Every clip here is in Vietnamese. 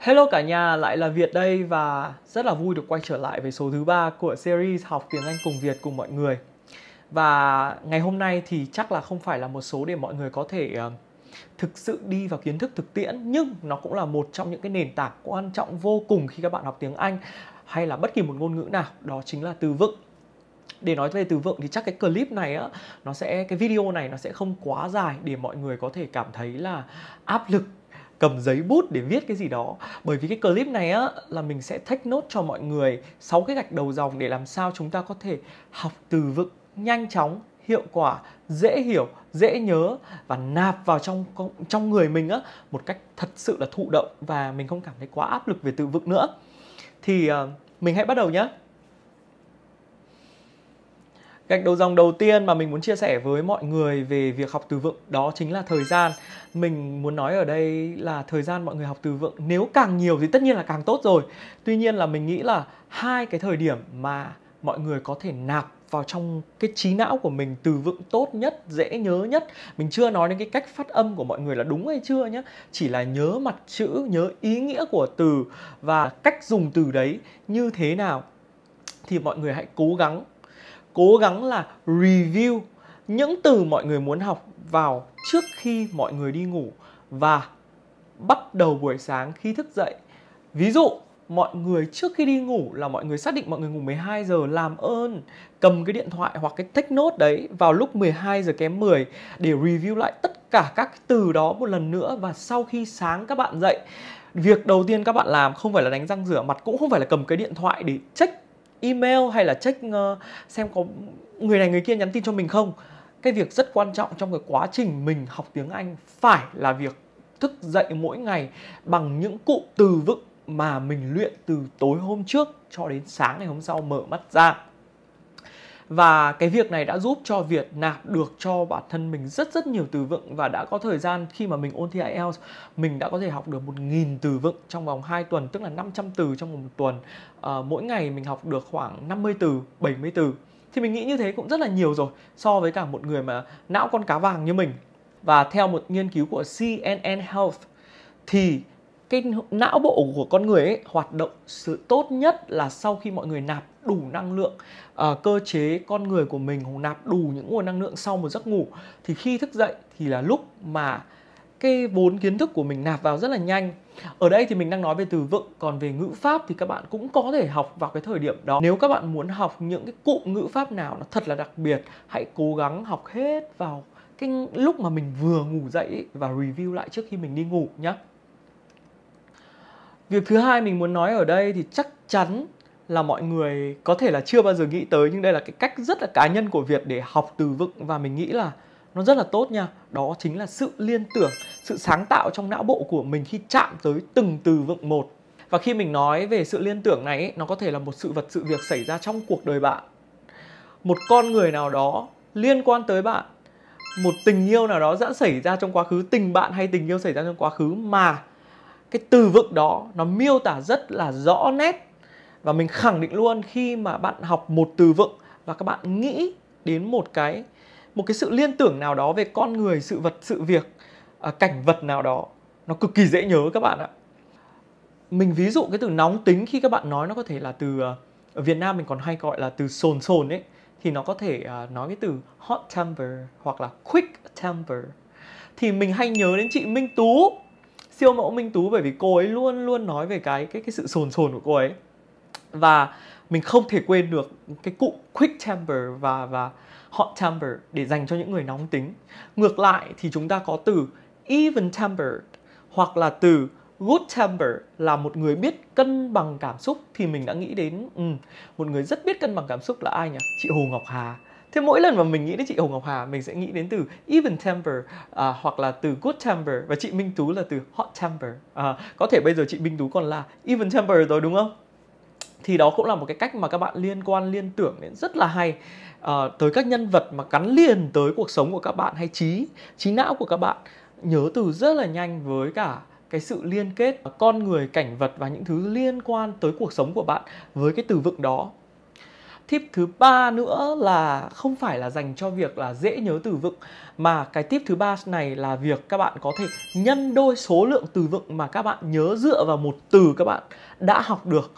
Hello cả nhà, lại là Việt đây và rất là vui được quay trở lại với số thứ ba của series học tiếng Anh cùng Việt cùng mọi người. Và ngày hôm nay thì chắc là không phải là một số để mọi người có thể uh, thực sự đi vào kiến thức thực tiễn nhưng nó cũng là một trong những cái nền tảng quan trọng vô cùng khi các bạn học tiếng Anh hay là bất kỳ một ngôn ngữ nào, đó chính là từ vựng để nói về từ vựng thì chắc cái clip này á nó sẽ cái video này nó sẽ không quá dài để mọi người có thể cảm thấy là áp lực cầm giấy bút để viết cái gì đó bởi vì cái clip này á là mình sẽ thách nốt cho mọi người sáu cái gạch đầu dòng để làm sao chúng ta có thể học từ vựng nhanh chóng hiệu quả dễ hiểu dễ nhớ và nạp vào trong trong người mình á một cách thật sự là thụ động và mình không cảm thấy quá áp lực về từ vựng nữa thì uh, mình hãy bắt đầu nhé Gạch đầu dòng đầu tiên mà mình muốn chia sẻ với mọi người về việc học từ vựng đó chính là thời gian. Mình muốn nói ở đây là thời gian mọi người học từ vựng nếu càng nhiều thì tất nhiên là càng tốt rồi. Tuy nhiên là mình nghĩ là hai cái thời điểm mà mọi người có thể nạp vào trong cái trí não của mình từ vựng tốt nhất dễ nhớ nhất mình chưa nói đến cái cách phát âm của mọi người là đúng hay chưa nhé chỉ là nhớ mặt chữ nhớ ý nghĩa của từ và cách dùng từ đấy như thế nào thì mọi người hãy cố gắng cố gắng là review những từ mọi người muốn học vào trước khi mọi người đi ngủ và bắt đầu buổi sáng khi thức dậy. Ví dụ, mọi người trước khi đi ngủ là mọi người xác định mọi người ngủ 12 giờ làm ơn cầm cái điện thoại hoặc cái take note đấy vào lúc 12 giờ kém 10 để review lại tất cả các từ đó một lần nữa và sau khi sáng các bạn dậy việc đầu tiên các bạn làm không phải là đánh răng rửa mặt cũng không phải là cầm cái điện thoại để check email hay là check ờ, xem có người này người kia nhắn tin cho mình không cái việc rất quan trọng trong cái quá trình mình học tiếng anh phải là việc thức dậy mỗi ngày bằng những cụm từ vựng mà mình luyện từ tối hôm trước cho đến sáng ngày hôm sau mở mắt ra và cái việc này đã giúp cho Việt nạp được cho bản thân mình rất rất nhiều từ vựng và đã có thời gian khi mà mình ôn thi IELTS mình đã có thể học được 1.000 từ vựng trong vòng 2 tuần tức là 500 từ trong một tuần à, mỗi ngày mình học được khoảng 50 từ 70 từ thì mình nghĩ như thế cũng rất là nhiều rồi so với cả một người mà não con cá vàng như mình và theo một nghiên cứu của CNN Health thì cái não bộ của con người ấy hoạt động sự tốt nhất là sau khi mọi người nạp đủ năng lượng uh, cơ chế con người của mình nạp đủ những nguồn năng lượng sau một giấc ngủ thì khi thức dậy thì là lúc mà cái vốn kiến thức của mình nạp vào rất là nhanh ở đây thì mình đang nói về từ vựng còn về ngữ pháp thì các bạn cũng có thể học vào cái thời điểm đó nếu các bạn muốn học những cái cụm ngữ pháp nào nó thật là đặc biệt hãy cố gắng học hết vào cái lúc mà mình vừa ngủ dậy và review lại trước khi mình đi ngủ nhé Việc thứ hai mình muốn nói ở đây thì chắc chắn là mọi người có thể là chưa bao giờ nghĩ tới nhưng đây là cái cách rất là cá nhân của Việt để học từ vựng và mình nghĩ là nó rất là tốt nha. Đó chính là sự liên tưởng, sự sáng tạo trong não bộ của mình khi chạm tới từng từ vựng một. Và khi mình nói về sự liên tưởng này nó có thể là một sự vật sự việc xảy ra trong cuộc đời bạn. Một con người nào đó liên quan tới bạn một tình yêu nào đó đã xảy ra trong quá khứ tình bạn hay tình yêu xảy ra trong quá khứ mà cái từ vựng đó nó miêu tả rất là rõ nét và mình khẳng định luôn khi mà bạn học một từ vựng và các bạn nghĩ đến một cái một cái sự liên tưởng nào đó về con người sự vật sự việc à, cảnh vật nào đó nó cực kỳ dễ nhớ các bạn ạ mình ví dụ cái từ nóng tính khi các bạn nói nó có thể là từ ở à, Việt Nam mình còn hay gọi là từ sồn sồn ấy thì nó có thể à, nói cái từ hot temper hoặc là quick temper thì mình hay nhớ đến chị Minh Tú siêu mẫu Minh Tú bởi vì cô ấy luôn luôn nói về cái cái cái sự sồn sồn của cô ấy và mình không thể quên được cái cụ quick temper và và hot temper để dành cho những người nóng tính. Ngược lại thì chúng ta có từ even tempered hoặc là từ good temper là một người biết cân bằng cảm xúc thì mình đã nghĩ đến um, một người rất biết cân bằng cảm xúc là ai nhỉ? Chị Hồ Ngọc Hà thế mỗi lần mà mình nghĩ đến chị Hồng Ngọc Hà mình sẽ nghĩ đến từ even temper à, hoặc là từ good temper và chị Minh Tú là từ hot temper à, có thể bây giờ chị Minh Tú còn là even temper rồi đúng không thì đó cũng là một cái cách mà các bạn liên quan liên tưởng đến rất là hay à, tới các nhân vật mà gắn liền tới cuộc sống của các bạn hay trí trí não của các bạn nhớ từ rất là nhanh với cả cái sự liên kết con người cảnh vật và những thứ liên quan tới cuộc sống của bạn với cái từ vựng đó tip thứ ba nữa là không phải là dành cho việc là dễ nhớ từ vựng mà cái tip thứ ba này là việc các bạn có thể nhân đôi số lượng từ vựng mà các bạn nhớ dựa vào một từ các bạn đã học được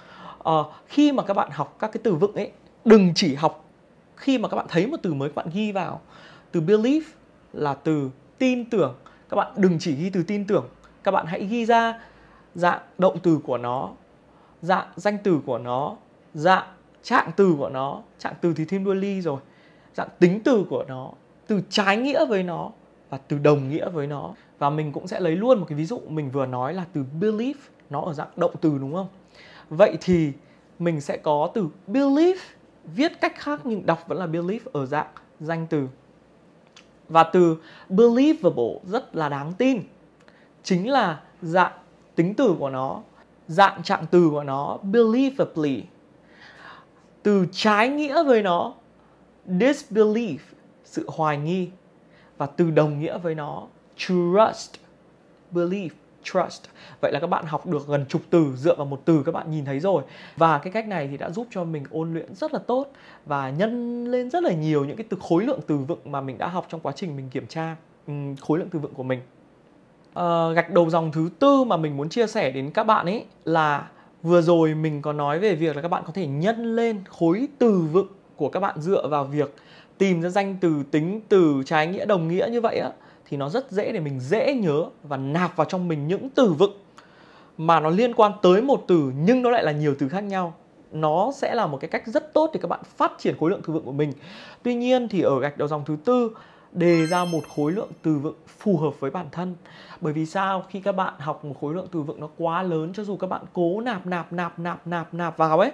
à, khi mà các bạn học các cái từ vựng ấy đừng chỉ học khi mà các bạn thấy một từ mới các bạn ghi vào từ believe là từ tin tưởng các bạn đừng chỉ ghi từ tin tưởng các bạn hãy ghi ra dạng động từ của nó dạng danh từ của nó dạng trạng từ của nó trạng từ thì thêm đuôi ly rồi dạng tính từ của nó từ trái nghĩa với nó và từ đồng nghĩa với nó và mình cũng sẽ lấy luôn một cái ví dụ mình vừa nói là từ believe nó ở dạng động từ đúng không vậy thì mình sẽ có từ believe viết cách khác nhưng đọc vẫn là believe ở dạng danh từ và từ believable rất là đáng tin chính là dạng tính từ của nó dạng trạng từ của nó believably từ trái nghĩa với nó disbelief sự hoài nghi và từ đồng nghĩa với nó trust belief trust vậy là các bạn học được gần chục từ dựa vào một từ các bạn nhìn thấy rồi và cái cách này thì đã giúp cho mình ôn luyện rất là tốt và nhân lên rất là nhiều những cái từ khối lượng từ vựng mà mình đã học trong quá trình mình kiểm tra um, khối lượng từ vựng của mình uh, gạch đầu dòng thứ tư mà mình muốn chia sẻ đến các bạn ấy là Vừa rồi mình có nói về việc là các bạn có thể nhân lên khối từ vựng của các bạn dựa vào việc tìm ra danh từ tính từ trái nghĩa đồng nghĩa như vậy á thì nó rất dễ để mình dễ nhớ và nạp vào trong mình những từ vựng mà nó liên quan tới một từ nhưng nó lại là nhiều từ khác nhau nó sẽ là một cái cách rất tốt để các bạn phát triển khối lượng từ vựng của mình tuy nhiên thì ở gạch đầu dòng thứ tư đề ra một khối lượng từ vựng phù hợp với bản thân bởi vì sao khi các bạn học một khối lượng từ vựng nó quá lớn cho dù các bạn cố nạp nạp nạp nạp nạp nạp vào ấy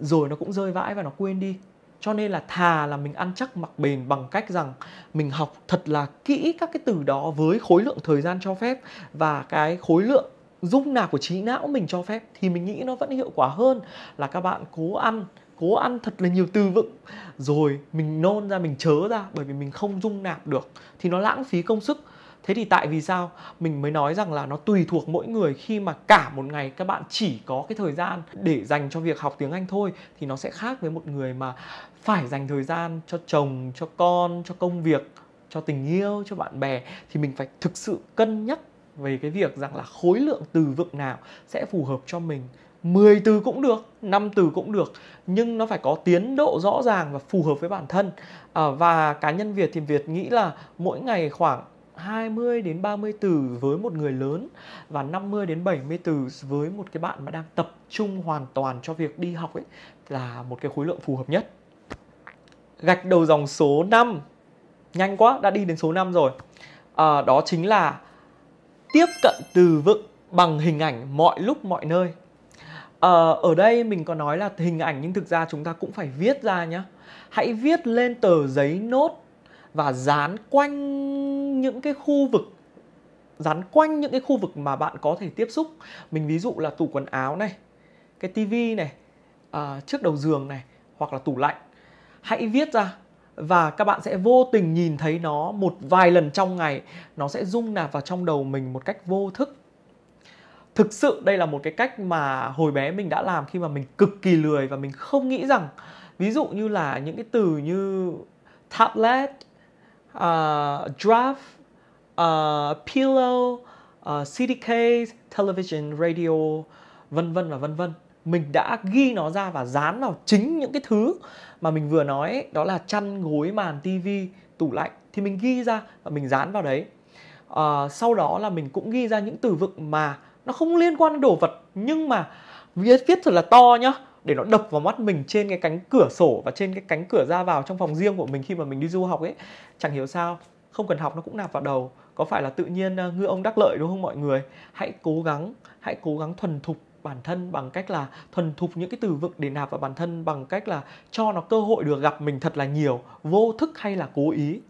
rồi nó cũng rơi vãi và nó quên đi cho nên là thà là mình ăn chắc mặc bền bằng cách rằng mình học thật là kỹ các cái từ đó với khối lượng thời gian cho phép và cái khối lượng dung nạp của trí não mình cho phép thì mình nghĩ nó vẫn hiệu quả hơn là các bạn cố ăn cố ăn thật là nhiều từ vựng rồi mình nôn ra mình chớ ra bởi vì mình không dung nạp được thì nó lãng phí công sức thế thì tại vì sao mình mới nói rằng là nó tùy thuộc mỗi người khi mà cả một ngày các bạn chỉ có cái thời gian để dành cho việc học tiếng anh thôi thì nó sẽ khác với một người mà phải dành thời gian cho chồng cho con cho công việc cho tình yêu cho bạn bè thì mình phải thực sự cân nhắc về cái việc rằng là khối lượng từ vựng nào sẽ phù hợp cho mình 10 từ cũng được, 5 từ cũng được nhưng nó phải có tiến độ rõ ràng và phù hợp với bản thân. À, và cá nhân Việt thì Việt nghĩ là mỗi ngày khoảng 20 đến 30 từ với một người lớn và 50 đến 70 từ với một cái bạn mà đang tập trung hoàn toàn cho việc đi học ấy là một cái khối lượng phù hợp nhất. Gạch đầu dòng số 5. Nhanh quá, đã đi đến số 5 rồi. À, đó chính là tiếp cận từ vựng bằng hình ảnh mọi lúc mọi nơi Ờ, ở đây mình có nói là hình ảnh nhưng thực ra chúng ta cũng phải viết ra nhá. Hãy viết lên tờ giấy nốt và dán quanh những cái khu vực dán quanh những cái khu vực mà bạn có thể tiếp xúc. Mình ví dụ là tủ quần áo này, cái tivi này, à, trước đầu giường này hoặc là tủ lạnh. Hãy viết ra và các bạn sẽ vô tình nhìn thấy nó một vài lần trong ngày, nó sẽ dung nạp vào trong đầu mình một cách vô thức thực sự đây là một cái cách mà hồi bé mình đã làm khi mà mình cực kỳ lười và mình không nghĩ rằng ví dụ như là những cái từ như tablet uh, draft uh, pillow uh, ờ, CD case, television, radio, vân vân và vân vân. Mình đã ghi nó ra và dán vào chính những cái thứ mà mình vừa nói đó là chăn, gối, màn, tivi, tủ lạnh thì mình ghi ra và mình dán vào đấy. Uh, sau đó là mình cũng ghi ra những từ vựng mà nó không liên quan đến đồ vật nhưng mà viết viết thật là to nhá để nó đập vào mắt mình trên cái cánh cửa sổ và trên cái cánh cửa ra vào trong phòng riêng của mình khi mà mình đi du học ấy chẳng hiểu sao không cần học nó cũng nạp vào đầu có phải là tự nhiên à, ngư ông đắc lợi đúng không mọi người hãy cố gắng hãy cố gắng thuần thục bản thân bằng cách là thuần thục những cái từ vựng để nạp vào bản thân bằng cách là cho nó cơ hội được gặp mình thật là nhiều vô thức hay là cố ý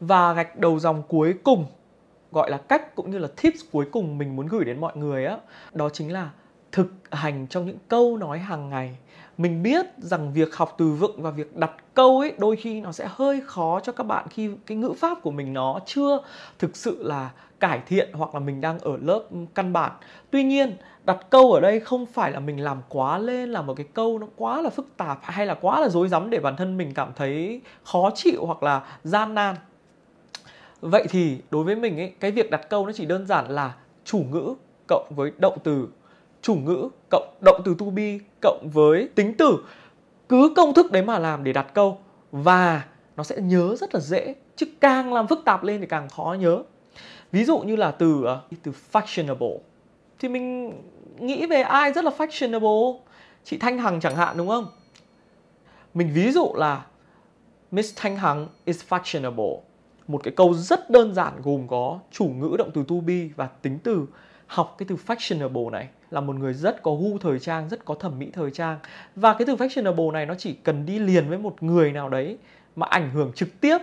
và gạch đầu dòng cuối cùng gọi là cách cũng như là tips cuối cùng mình muốn gửi đến mọi người á đó chính là thực hành trong những câu nói hàng ngày mình biết rằng việc học từ vựng và việc đặt câu ấy đôi khi nó sẽ hơi khó cho các bạn khi cái ngữ pháp của mình nó chưa thực sự là cải thiện hoặc là mình đang ở lớp căn bản tuy nhiên đặt câu ở đây không phải là mình làm quá lên là một cái câu nó quá là phức tạp hay là quá là rối rắm để bản thân mình cảm thấy khó chịu hoặc là gian nan vậy thì đối với mình ấy cái việc đặt câu nó chỉ đơn giản là chủ ngữ cộng với động từ chủ ngữ cộng động từ to be cộng với tính từ cứ công thức đấy mà làm để đặt câu và nó sẽ nhớ rất là dễ chứ càng làm phức tạp lên thì càng khó nhớ ví dụ như là từ ờ, từ fashionable thì mình nghĩ về ai rất là fashionable chị thanh hằng chẳng hạn đúng không mình ví dụ là miss thanh hằng is fashionable một cái câu rất đơn giản gồm có chủ ngữ động từ to be và tính từ học cái từ fashionable này là một người rất có gu thời trang, rất có thẩm mỹ thời trang và cái từ fashionable này nó chỉ cần đi liền với một người nào đấy mà ảnh hưởng trực tiếp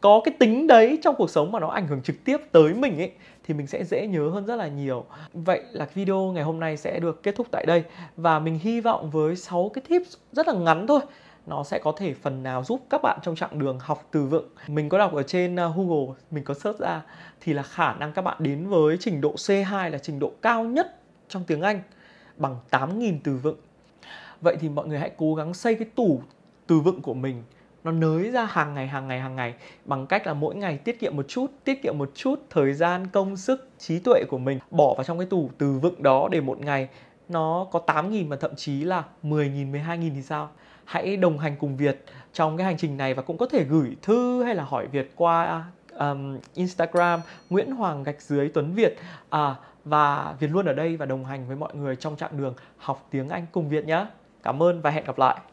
có cái tính đấy trong cuộc sống mà nó ảnh hưởng trực tiếp tới mình ấy thì mình sẽ dễ nhớ hơn rất là nhiều. Vậy là video ngày hôm nay sẽ được kết thúc tại đây và mình hy vọng với 6 cái tips rất là ngắn thôi nó sẽ có thể phần nào giúp các bạn trong chặng đường học từ vựng mình có đọc ở trên à, Google mình có search ra thì là khả năng các bạn đến với trình độ C2 là trình độ cao nhất trong tiếng Anh bằng tám nghìn từ vựng vậy thì mọi người hãy cố gắng xây cái tủ từ vựng của mình nó nới ra hàng ngày hàng ngày hàng ngày bằng cách là mỗi ngày tiết kiệm một chút tiết kiệm một chút thời gian công sức trí tuệ của mình bỏ vào trong cái tủ từ vựng đó để một ngày nó có 8.000 và thậm chí là 10.000, 12.000 thì sao? hãy đồng hành cùng Việt trong cái hành trình này và cũng có thể gửi thư hay là hỏi Việt qua um, Instagram Nguyễn Hoàng gạch dưới Tuấn Việt à, và Việt luôn ở đây và đồng hành với mọi người trong chặng đường học tiếng Anh cùng Việt nhé. Cảm ơn và hẹn gặp lại.